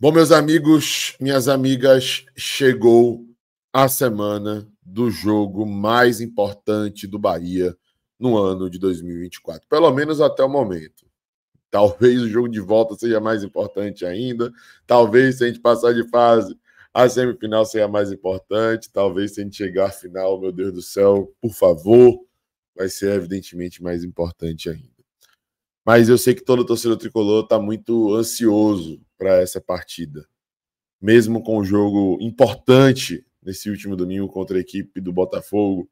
Bom, meus amigos, minhas amigas, chegou a semana do jogo mais importante do Bahia no ano de 2024, pelo menos até o momento. Talvez o jogo de volta seja mais importante ainda, talvez se a gente passar de fase, a semifinal seja mais importante, talvez se a gente chegar à final, meu Deus do céu, por favor, vai ser evidentemente mais importante ainda. Mas eu sei que todo torcedor tricolor está muito ansioso para essa partida. Mesmo com o um jogo importante nesse último domingo contra a equipe do Botafogo,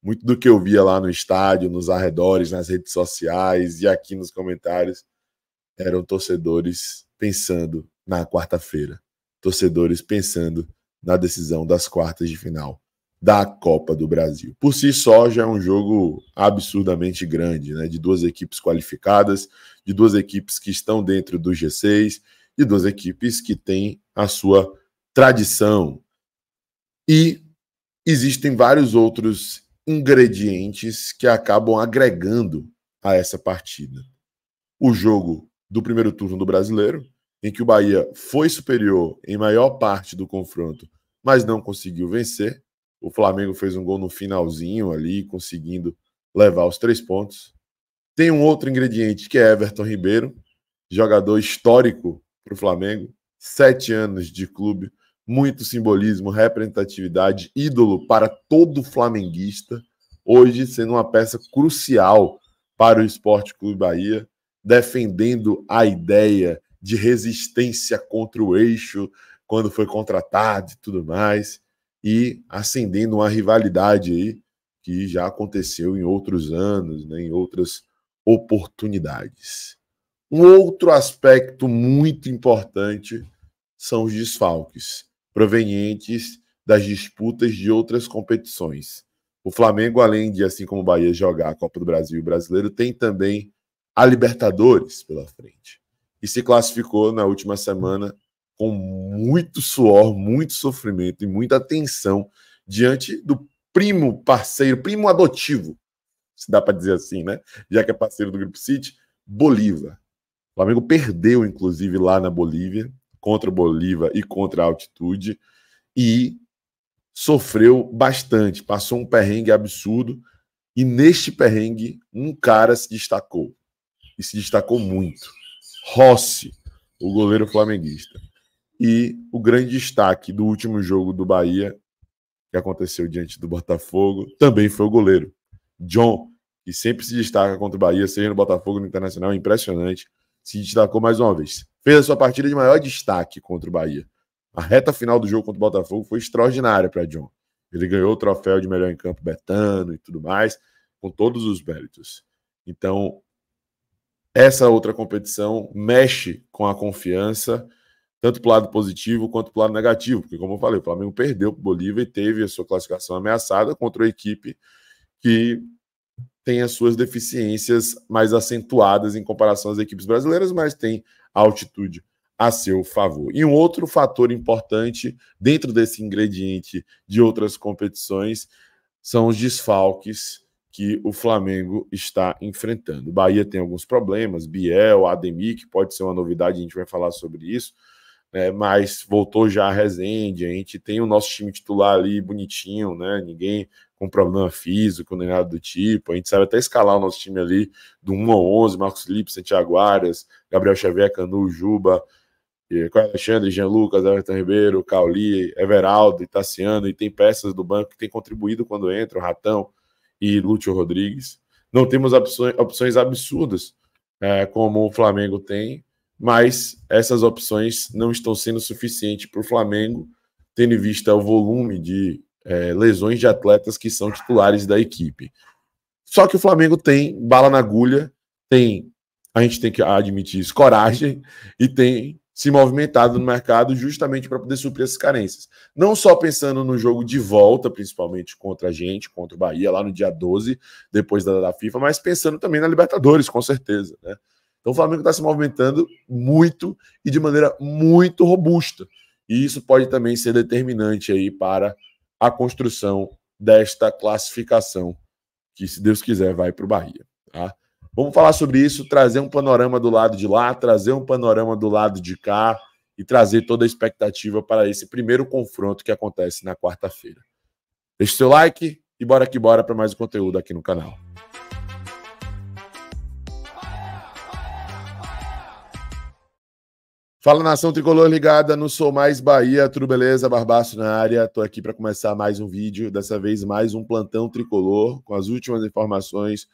muito do que eu via lá no estádio, nos arredores, nas redes sociais e aqui nos comentários eram torcedores pensando na quarta-feira, torcedores pensando na decisão das quartas de final da Copa do Brasil. Por si só, já é um jogo absurdamente grande, né? De duas equipes qualificadas, de duas equipes que estão dentro do G6, de duas equipes que têm a sua tradição. E existem vários outros ingredientes que acabam agregando a essa partida. O jogo do primeiro turno do Brasileiro, em que o Bahia foi superior em maior parte do confronto, mas não conseguiu vencer o Flamengo fez um gol no finalzinho ali, conseguindo levar os três pontos. Tem um outro ingrediente que é Everton Ribeiro, jogador histórico para o Flamengo, sete anos de clube, muito simbolismo, representatividade, ídolo para todo flamenguista, hoje sendo uma peça crucial para o Esporte Clube Bahia, defendendo a ideia de resistência contra o eixo quando foi contratado e tudo mais e acendendo uma rivalidade aí que já aconteceu em outros anos, né, em outras oportunidades. Um outro aspecto muito importante são os desfalques, provenientes das disputas de outras competições. O Flamengo, além de, assim como o Bahia, jogar a Copa do Brasil e o Brasileiro, tem também a Libertadores pela frente. E se classificou na última semana com muito suor, muito sofrimento e muita tensão diante do primo parceiro, primo adotivo, se dá para dizer assim, né? Já que é parceiro do Grupo City, Bolívar. O Flamengo perdeu, inclusive, lá na Bolívia, contra o Bolívar e contra a altitude, e sofreu bastante, passou um perrengue absurdo, e neste perrengue, um cara se destacou, e se destacou muito. Rossi, o goleiro flamenguista. E o grande destaque do último jogo do Bahia, que aconteceu diante do Botafogo, também foi o goleiro. John, que sempre se destaca contra o Bahia, seja no Botafogo no Internacional, é impressionante, se destacou mais uma vez. Fez a sua partida de maior destaque contra o Bahia. A reta final do jogo contra o Botafogo foi extraordinária para John. Ele ganhou o troféu de melhor em campo betano e tudo mais, com todos os méritos. Então, essa outra competição mexe com a confiança tanto para o lado positivo quanto para o lado negativo, porque, como eu falei, o Flamengo perdeu para o Bolívia e teve a sua classificação ameaçada contra a equipe que tem as suas deficiências mais acentuadas em comparação às equipes brasileiras, mas tem altitude a seu favor. E um outro fator importante dentro desse ingrediente de outras competições são os desfalques que o Flamengo está enfrentando. O Bahia tem alguns problemas, Biel, Ademir, que pode ser uma novidade, a gente vai falar sobre isso né? Mas voltou já a Resende, a gente tem o nosso time titular ali bonitinho, né? Ninguém com problema físico, nem nada do tipo. A gente sabe até escalar o nosso time ali do 1 ao 11, Marcos Felipe, Santiago Arias, Gabriel Xavier, Canu, Juba, Alexandre, Jean Lucas, Everton Ribeiro, Cauli, Everaldo, Itaciano, e tem peças do banco que tem contribuído quando entra, o Ratão e Lúcio Rodrigues. Não temos opções, opções absurdas, é, como o Flamengo tem, mas essas opções não estão sendo suficientes para o Flamengo, tendo em vista o volume de é, lesões de atletas que são titulares da equipe. Só que o Flamengo tem bala na agulha, tem, a gente tem que admitir isso, coragem, e tem se movimentado no mercado justamente para poder suprir essas carências. Não só pensando no jogo de volta, principalmente contra a gente, contra o Bahia, lá no dia 12, depois da, da FIFA, mas pensando também na Libertadores, com certeza, né? Então o Flamengo está se movimentando muito e de maneira muito robusta. E isso pode também ser determinante aí para a construção desta classificação, que, se Deus quiser, vai para o Bahia. Tá? Vamos falar sobre isso, trazer um panorama do lado de lá, trazer um panorama do lado de cá e trazer toda a expectativa para esse primeiro confronto que acontece na quarta-feira. Deixe seu like e bora que bora para mais conteúdo aqui no canal. Fala nação tricolor ligada no Sou Mais Bahia, tudo beleza? Barbaço na área, tô aqui para começar mais um vídeo, dessa vez mais um plantão tricolor com as últimas informações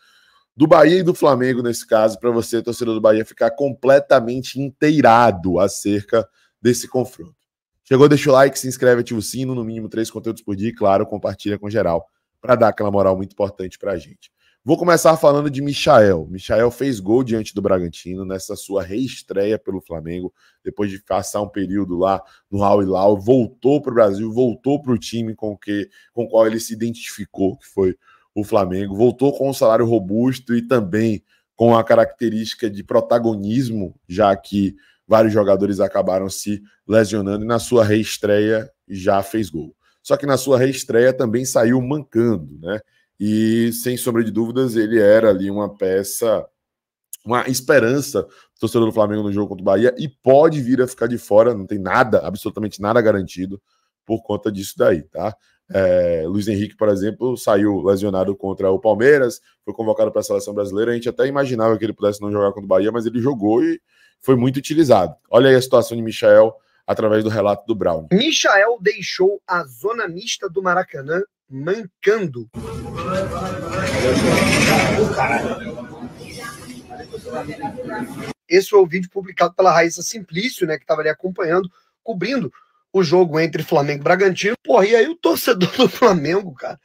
do Bahia e do Flamengo nesse caso, para você, torcedor do Bahia, ficar completamente inteirado acerca desse confronto. Chegou, deixa o like, se inscreve, ativa o sino, no mínimo três conteúdos por dia e, claro, compartilha com geral, para dar aquela moral muito importante para a gente. Vou começar falando de Michael. Michael fez gol diante do Bragantino nessa sua reestreia pelo Flamengo, depois de passar um período lá no Al Hilal, voltou para o Brasil, voltou para o time com que com o qual ele se identificou, que foi o Flamengo, voltou com um salário robusto e também com a característica de protagonismo, já que vários jogadores acabaram se lesionando e na sua reestreia já fez gol. Só que na sua reestreia também saiu mancando, né? e sem sombra de dúvidas ele era ali uma peça, uma esperança do torcedor do Flamengo no jogo contra o Bahia e pode vir a ficar de fora, não tem nada, absolutamente nada garantido por conta disso daí, tá? É, Luiz Henrique, por exemplo, saiu lesionado contra o Palmeiras, foi convocado para a seleção brasileira. A gente até imaginava que ele pudesse não jogar contra o Bahia, mas ele jogou e foi muito utilizado. Olha aí a situação de Michael através do relato do Brown. Michael deixou a zona mista do Maracanã mancando. Esse foi o vídeo publicado pela Raíssa Simplício, né, que estava ali acompanhando, cobrindo o jogo entre Flamengo e Bragantino. Porra, e aí o torcedor do Flamengo, cara.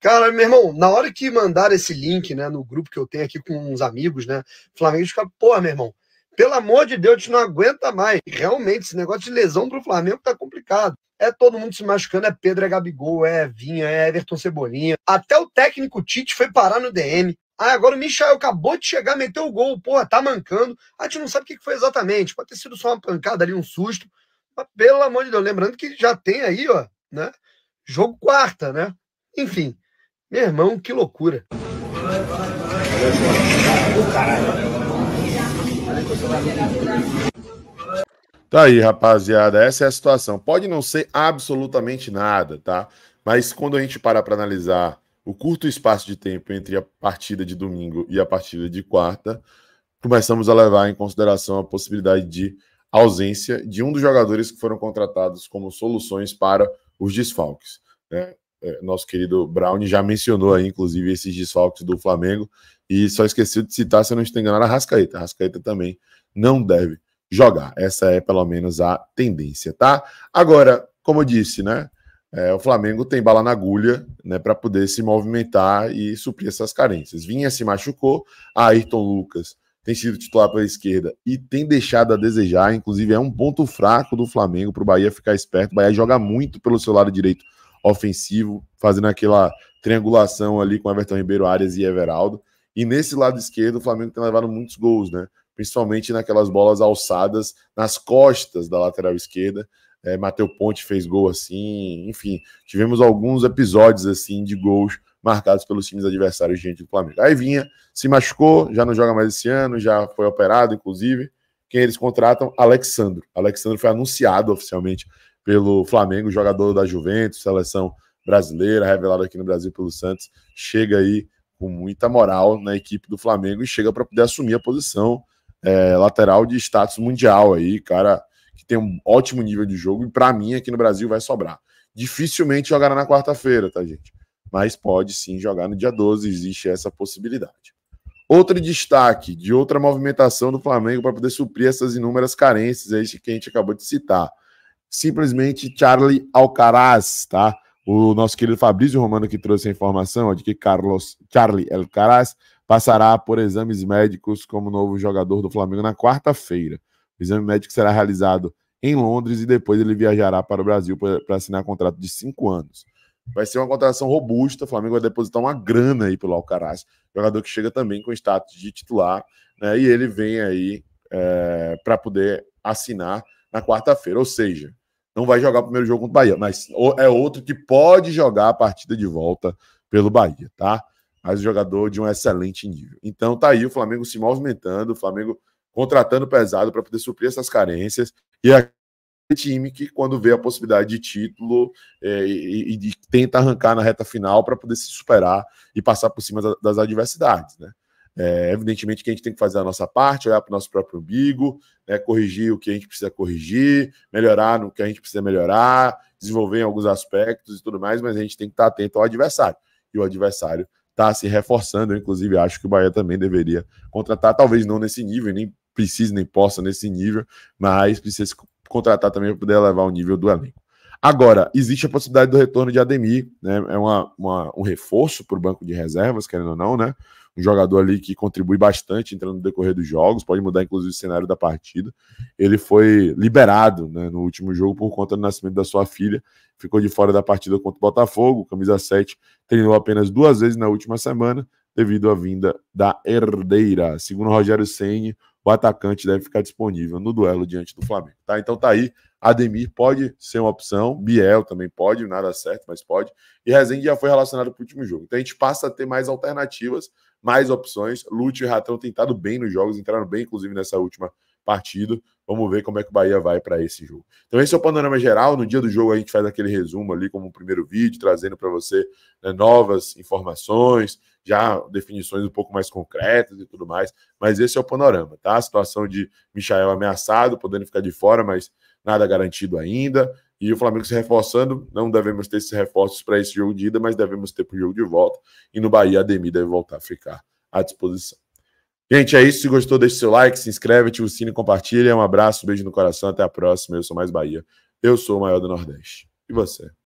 Cara, meu irmão, na hora que mandaram esse link, né, no grupo que eu tenho aqui com uns amigos, né, Flamengo fica, porra, meu irmão, pelo amor de Deus, a gente não aguenta mais. Realmente, esse negócio de lesão pro Flamengo tá complicado é todo mundo se machucando, é Pedro, é Gabigol, é Vinha, é Everton Cebolinha. Até o técnico Tite foi parar no DM. Ah, agora o Michel acabou de chegar, meteu o gol, porra, tá mancando. A gente não sabe o que foi exatamente. Pode ter sido só uma pancada ali, um susto. Mas, pelo amor de Deus, lembrando que já tem aí, ó, né? Jogo quarta, né? Enfim, meu irmão, que loucura. Caralho. Tá aí, rapaziada. Essa é a situação. Pode não ser absolutamente nada, tá? Mas quando a gente para para analisar o curto espaço de tempo entre a partida de domingo e a partida de quarta, começamos a levar em consideração a possibilidade de ausência de um dos jogadores que foram contratados como soluções para os desfalques. Né? É, nosso querido Brown já mencionou aí, inclusive, esses desfalques do Flamengo e só esqueceu de citar, se não estou enganado, a Rascaeta. A Rascaeta também não deve jogar. Essa é pelo menos a tendência, tá? Agora, como eu disse, né? É, o Flamengo tem bala na agulha né, para poder se movimentar e suprir essas carências. Vinha se machucou, a Ayrton Lucas tem sido titular pela esquerda e tem deixado a desejar, inclusive é um ponto fraco do Flamengo para o Bahia ficar esperto. O Bahia joga muito pelo seu lado direito ofensivo, fazendo aquela triangulação ali com Everton Ribeiro, Arias e Everaldo. E nesse lado esquerdo, o Flamengo tem levado muitos gols, né? principalmente naquelas bolas alçadas nas costas da lateral esquerda. É, Ponte fez gol assim, enfim, tivemos alguns episódios assim de gols marcados pelos times adversários diante do Flamengo. Aí vinha, se machucou, já não joga mais esse ano, já foi operado, inclusive. Quem eles contratam? Alexandro. Alexandro foi anunciado oficialmente pelo Flamengo, jogador da Juventus, seleção brasileira, revelado aqui no Brasil pelo Santos. Chega aí com muita moral na equipe do Flamengo e chega para poder assumir a posição é, lateral de status mundial aí, cara que tem um ótimo nível de jogo e para mim aqui no Brasil vai sobrar. Dificilmente jogará na quarta-feira, tá, gente? Mas pode sim jogar no dia 12, existe essa possibilidade. Outro destaque de outra movimentação do Flamengo para poder suprir essas inúmeras carências aí que a gente acabou de citar. Simplesmente Charlie Alcaraz, tá? O nosso querido Fabrício Romano que trouxe a informação ó, de que Carlos Charlie Alcaraz passará por exames médicos como novo jogador do Flamengo na quarta-feira. O exame médico será realizado em Londres e depois ele viajará para o Brasil para assinar contrato de cinco anos. Vai ser uma contratação robusta, o Flamengo vai depositar uma grana aí pelo Alcaraz, jogador que chega também com status de titular, né, e ele vem aí é, para poder assinar na quarta-feira, ou seja, não vai jogar o primeiro jogo contra o Bahia, mas é outro que pode jogar a partida de volta pelo Bahia, tá? mas um jogador de um excelente nível. Então tá aí o Flamengo se movimentando, o Flamengo contratando pesado para poder suprir essas carências. E é time que, quando vê a possibilidade de título é, e, e, tenta arrancar na reta final para poder se superar e passar por cima das adversidades. Né? É, evidentemente que a gente tem que fazer a nossa parte, olhar para o nosso próprio umbigo, né, corrigir o que a gente precisa corrigir, melhorar no que a gente precisa melhorar, desenvolver em alguns aspectos e tudo mais, mas a gente tem que estar tá atento ao adversário. E o adversário está se reforçando. Eu, inclusive, acho que o Bahia também deveria contratar, talvez não nesse nível, nem precisa nem possa nesse nível, mas precisa se contratar também para poder levar o nível do elenco. Agora, existe a possibilidade do retorno de Ademir, né? É uma, uma um reforço para o banco de reservas, querendo ou não, né? um jogador ali que contribui bastante entrando no decorrer dos jogos, pode mudar inclusive o cenário da partida. Ele foi liberado né, no último jogo por conta do nascimento da sua filha, ficou de fora da partida contra o Botafogo, camisa 7, treinou apenas duas vezes na última semana, devido à vinda da herdeira. Segundo Rogério Senni, o atacante deve ficar disponível no duelo diante do Flamengo. Tá? Então tá aí Ademir pode ser uma opção, Biel também pode, nada certo, mas pode. E Rezende já foi relacionado para o último jogo. Então a gente passa a ter mais alternativas, mais opções. Lute e Ratão tentado bem nos jogos, entraram bem, inclusive, nessa última partida. Vamos ver como é que o Bahia vai para esse jogo. Então, esse é o panorama geral. No dia do jogo, a gente faz aquele resumo ali, como o primeiro vídeo, trazendo para você né, novas informações, já definições um pouco mais concretas e tudo mais, mas esse é o panorama, tá? A situação de Michael ameaçado, podendo ficar de fora, mas nada garantido ainda. E o Flamengo se reforçando, não devemos ter esses reforços para esse jogo de ida, mas devemos ter para o jogo de volta. E no Bahia, a Demi deve voltar a ficar à disposição. Gente, é isso. Se gostou, deixe seu like, se inscreve, ativa o sino, compartilha. Um abraço, um beijo no coração, até a próxima. Eu sou mais Bahia. Eu sou o maior do Nordeste. E você?